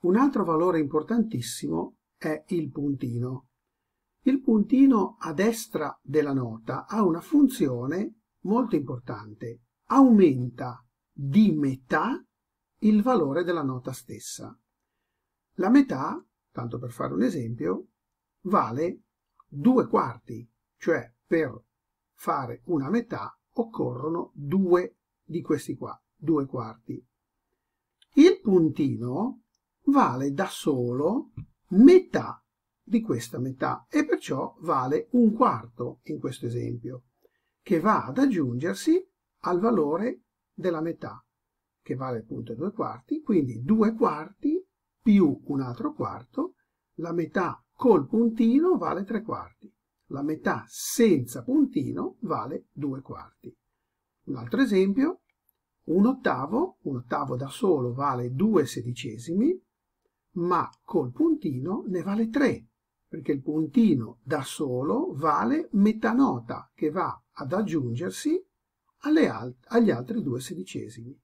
Un altro valore importantissimo è il puntino. Il puntino a destra della nota ha una funzione molto importante. Aumenta di metà il valore della nota stessa. La metà, tanto per fare un esempio, vale due quarti, cioè per fare una metà occorrono due di questi qua, due quarti. Il puntino vale da solo metà di questa metà e perciò vale un quarto in questo esempio, che va ad aggiungersi al valore della metà, che vale appunto due quarti, quindi due quarti più un altro quarto, la metà col puntino vale tre quarti, la metà senza puntino vale due quarti. Un altro esempio, un ottavo, un ottavo da solo vale due sedicesimi, ma col puntino ne vale 3, perché il puntino da solo vale metà nota che va ad aggiungersi agli altri due sedicesimi.